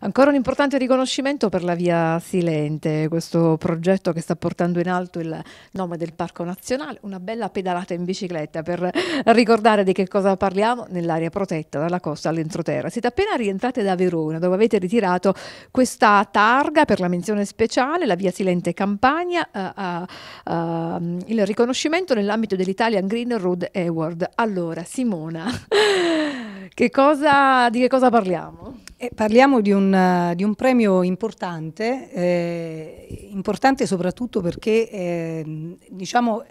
Ancora un importante riconoscimento per la Via Silente, questo progetto che sta portando in alto il nome del Parco Nazionale, una bella pedalata in bicicletta per ricordare di che cosa parliamo nell'area protetta dalla costa all'entroterra. Siete appena rientrate da Verona dove avete ritirato questa targa per la menzione speciale, la Via Silente Campania, uh, uh, uh, il riconoscimento nell'ambito dell'Italian Green Road Award. Allora, Simona... Che cosa, di che cosa parliamo? Eh, parliamo di un, di un, premio importante, eh, importante soprattutto perché eh, diciamo,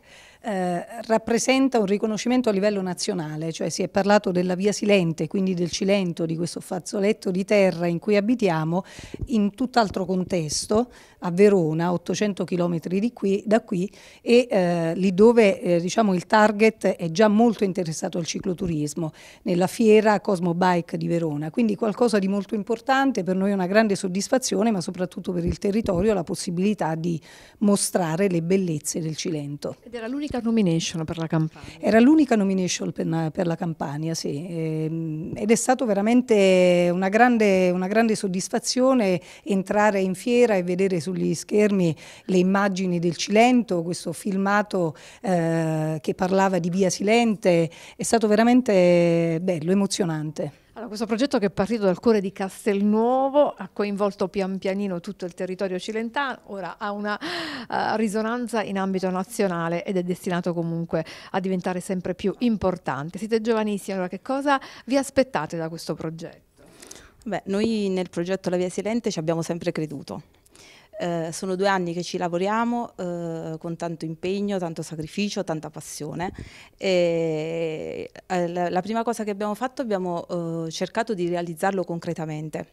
eh, rappresenta un riconoscimento a livello nazionale, cioè si è parlato della via Silente, quindi del Cilento, di questo fazzoletto di terra in cui abitiamo, in tutt'altro contesto, a Verona, 800 km qui, da qui, e eh, lì dove eh, diciamo, il target è già molto interessato al cicloturismo, nella fiera Cosmo Bike di Verona, quindi qualcosa di molto importante, per noi è una grande soddisfazione, ma soprattutto per il territorio la possibilità di mostrare le bellezze del Cilento. Ed era l'unica l'unica nomination per la Campania. Era l'unica nomination per, la Campania, sì. Ehm, ed è stato veramente una grande, una grande soddisfazione entrare in fiera e vedere sugli schermi le immagini del Cilento, questo filmato eh, che parlava di Via Silente. È stato veramente bello, emozionante. Allora, questo progetto che è partito dal cuore di Castelnuovo ha coinvolto pian pianino tutto il territorio cilentano, ora ha una uh, risonanza in ambito nazionale ed è destinato comunque a diventare sempre più importante. Siete giovanissimi, allora che cosa vi aspettate da questo progetto? Beh, noi nel progetto La Via Silente ci abbiamo sempre creduto, eh, sono due anni che ci lavoriamo eh, con tanto impegno, tanto sacrificio, tanta passione. E, eh, la, la, prima cosa che abbiamo fatto abbiamo eh, cercato di realizzarlo concretamente.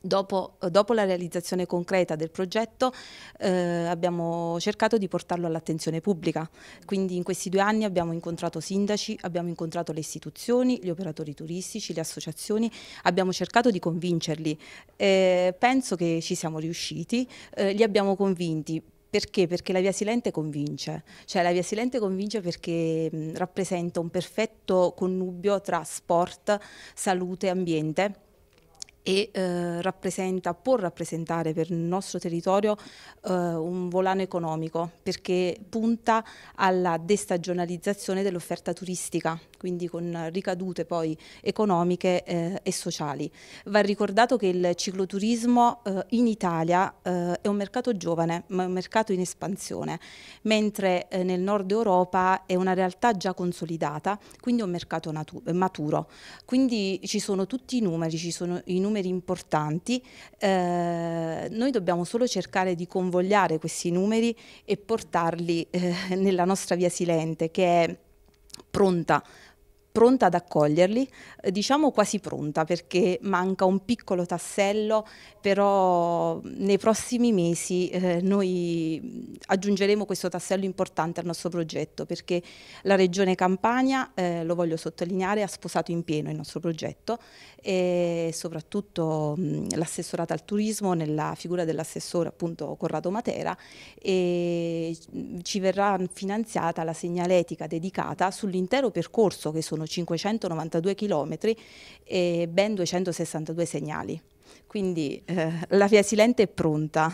Dopo, dopo, la realizzazione concreta del progetto eh, abbiamo cercato di portarlo all'attenzione pubblica, quindi in questi due anni abbiamo incontrato sindaci, abbiamo incontrato le istituzioni, gli operatori turistici, le associazioni, abbiamo cercato di convincerli, eh, penso che ci siamo riusciti, eh, li abbiamo convinti perché? Perché la Via Silente convince, cioè la Via Silente convince perché mh, rappresenta un perfetto connubio tra sport, salute e ambiente e eh, rappresenta, può rappresentare per il nostro territorio eh, un volano economico perché punta alla destagionalizzazione dell'offerta turistica, quindi con ricadute poi economiche eh, e sociali. Va ricordato che il cicloturismo eh, in Italia eh, è un mercato giovane, ma è un mercato in espansione, mentre eh, nel nord Europa è una realtà già consolidata, quindi è un mercato maturo. Quindi ci sono tutti i numeri, ci sono i numeri importanti, eh, noi dobbiamo solo cercare di convogliare questi numeri e portarli eh, nella nostra via silente che è pronta pronta ad accoglierli, eh, diciamo quasi pronta perché manca un piccolo tassello, però nei prossimi mesi eh, noi aggiungeremo questo tassello importante al nostro progetto perché la Regione Campania, eh, lo voglio sottolineare, ha sposato in pieno il nostro progetto e soprattutto mm, l'assessorata al turismo nella figura dell'assessore appunto Corrado Matera e ci verrà finanziata la segnaletica dedicata sull'intero percorso che sono 592 km e ben 262 segnali. Quindi eh, la Via Silente è pronta,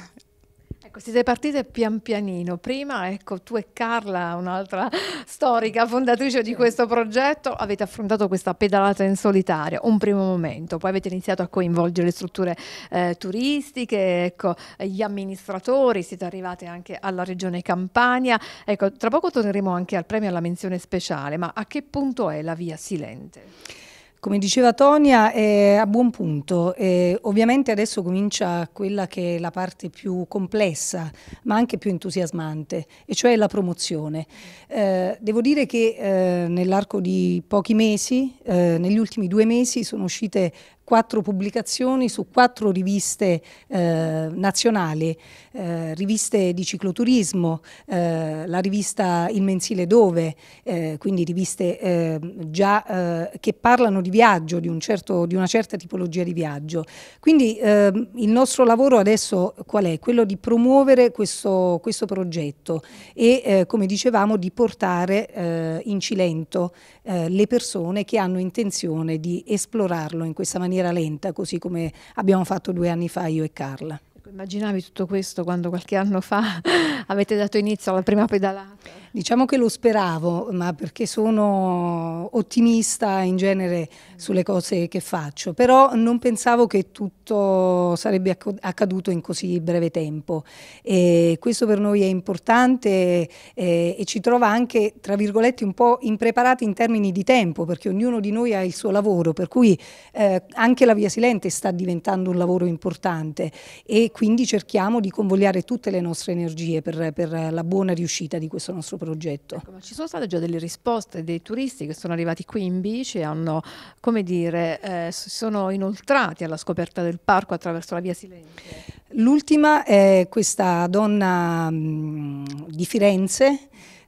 Ecco, siete partite pian pianino. Prima, ecco, tu e Carla, un'altra storica fondatrice di questo progetto, avete affrontato questa pedalata in solitaria, un primo momento, poi avete iniziato a coinvolgere le strutture eh, turistiche, ecco, gli amministratori, siete arrivate anche alla regione Campania. Ecco, tra poco torneremo anche al premio alla menzione speciale, ma a che punto è la via Silente? Come diceva Tonia, è a buon punto. Eh, ovviamente adesso comincia quella che è la parte più complessa, ma anche più entusiasmante, e cioè la promozione. Eh, devo dire che eh, nell'arco di pochi mesi, eh, negli ultimi due mesi, sono uscite quattro pubblicazioni su quattro riviste eh, nazionali, eh, riviste di cicloturismo, eh, la rivista Il Mensile Dove, eh, quindi riviste eh, già eh, che parlano di viaggio, di, un certo, di, una certa tipologia di viaggio. Quindi ehm, il nostro lavoro adesso qual è? Quello di promuovere questo, questo progetto e come dicevamo di portare in Cilento le persone che hanno intenzione di esplorarlo in questa maniera maniera lenta, così come abbiamo fatto due anni fa io e Carla. Ecco, immaginavi tutto questo quando qualche anno fa avete dato inizio alla prima pedalata? Diciamo che lo speravo, ma perché sono ottimista in genere sulle cose che faccio, però non pensavo che tutto sarebbe accaduto in così breve tempo. E questo per noi è importante eh, e ci trova anche, tra virgolette, un po' impreparati in termini di tempo, perché ognuno di noi ha il suo lavoro, per cui eh, anche la Via Silente sta diventando un lavoro importante e quindi cerchiamo di convogliare tutte le nostre energie per, per la buona riuscita di questo nostro progetto progetto. Ecco, ci sono state già delle risposte dei turisti che sono arrivati qui in bici e hanno, come dire, eh, sono inoltrati alla scoperta del parco attraverso la via Silenzio. L'ultima è questa donna mh, mm, di Firenze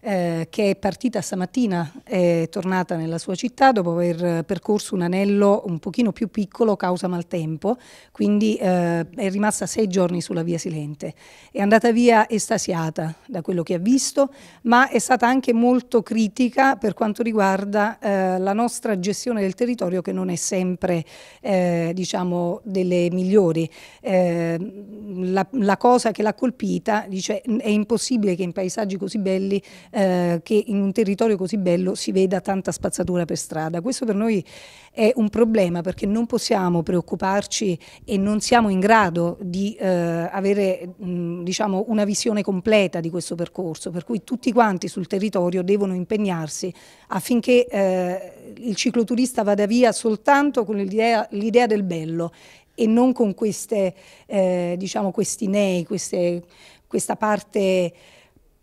eh, che è partita stamattina, è tornata nella sua città dopo aver percorso un anello un pochino più piccolo causa maltempo, quindi eh, è rimasta sei giorni sulla via Silente. È andata via estasiata da quello che ha visto, ma è stata anche molto critica per quanto riguarda eh, la nostra gestione del territorio che non è sempre eh, diciamo, delle migliori. Eh, la, la, cosa che l'ha colpita dice è impossibile che in paesaggi così belli eh, che in un territorio così bello si veda tanta spazzatura per strada. Questo per noi è un problema perché non possiamo preoccuparci e non siamo in grado di eh, avere mh, mm, diciamo, una visione completa di questo percorso, per cui tutti quanti sul territorio devono impegnarsi affinché eh, il cicloturista vada via soltanto con l'idea del bello e non con queste, eh, diciamo, questi nei, queste, questa parte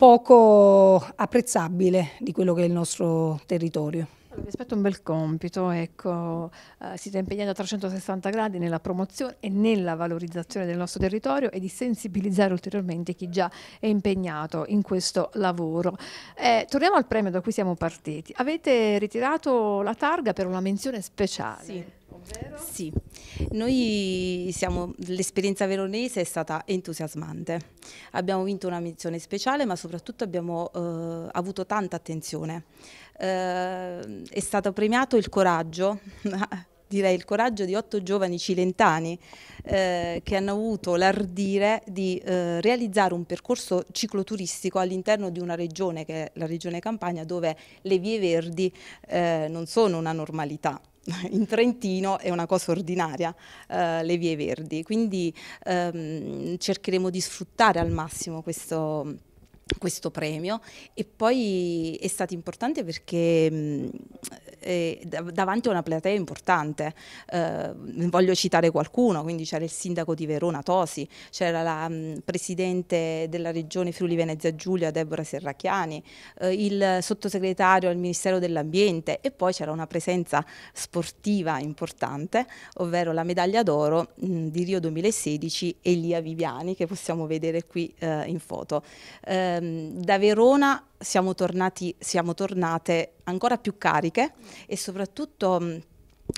poco apprezzabile di quello che è il nostro territorio. Vi aspetto un bel compito, ecco, eh, siete impegnati a 360 gradi nella promozione e nella valorizzazione del nostro territorio e di sensibilizzare ulteriormente chi già è impegnato in questo lavoro. Eh, torniamo al premio da cui siamo partiti. Avete ritirato la targa per una menzione speciale. Sì. Ovvero? Sì, noi siamo, l'esperienza veronese è stata entusiasmante. Abbiamo vinto una missione speciale, ma soprattutto abbiamo eh, avuto tanta attenzione. Eh, è stato premiato il coraggio. direi il coraggio di otto giovani cilentani eh, che hanno avuto l'ardire di eh, realizzare un percorso cicloturistico all'interno di una regione che è la regione Campania dove le vie verdi eh, non sono una normalità. in Trentino è una cosa ordinaria, eh, le vie verdi, quindi ehm, cercheremo di sfruttare al massimo questo, questo premio e poi è stato importante perché mh, mm, eh, davanti a una platea importante. Eh, voglio citare qualcuno, quindi c'era il sindaco di Verona Tosi, c'era la mh, mm, presidente della regione Friuli Venezia Giulia Deborah Serracchiani, eh, il sottosegretario al Ministero dell'Ambiente e poi c'era una presenza sportiva importante, ovvero la medaglia d'oro mm, di Rio 2016 Elia Viviani che possiamo vedere qui eh, in foto. Ehm, da Verona siamo, tornati, siamo tornate ancora più cariche e soprattutto mm,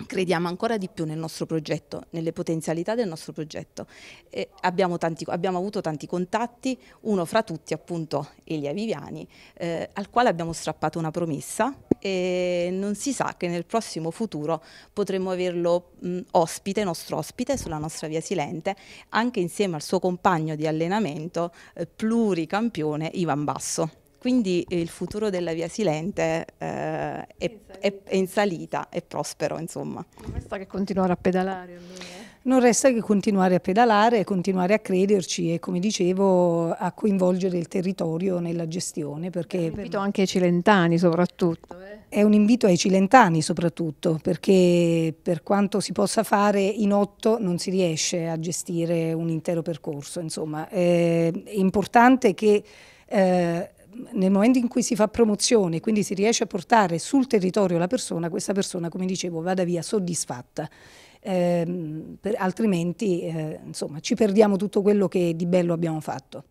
crediamo ancora di più nel nostro progetto, nelle potenzialità del nostro progetto. Eh, abbiamo, tanti, abbiamo, avuto tanti contatti, uno fra tutti appunto Elia Viviani, eh, al quale abbiamo strappato una promessa e non si sa che nel prossimo futuro potremmo averlo mh, mm, ospite, nostro ospite, sulla nostra via Silente, anche insieme al suo compagno di allenamento eh, pluricampione Ivan Basso. Quindi eh, il futuro della Via Silente eh, è, è, in è, in salita, è prospero insomma. Non resta che continuare a pedalare allora. Eh? Non resta che continuare a pedalare, continuare a crederci e come dicevo a coinvolgere il territorio nella gestione. Perché è un invito anche ai cilentani soprattutto. Eh? È un invito ai cilentani soprattutto perché per quanto si possa fare in otto non si riesce a gestire un intero percorso. Insomma. Eh, è importante che eh, nel momento in cui si fa promozione, quindi si riesce a portare sul territorio la persona, questa persona, come dicevo, vada via soddisfatta. Eh, per, altrimenti eh, insomma, ci perdiamo tutto quello che di bello abbiamo fatto.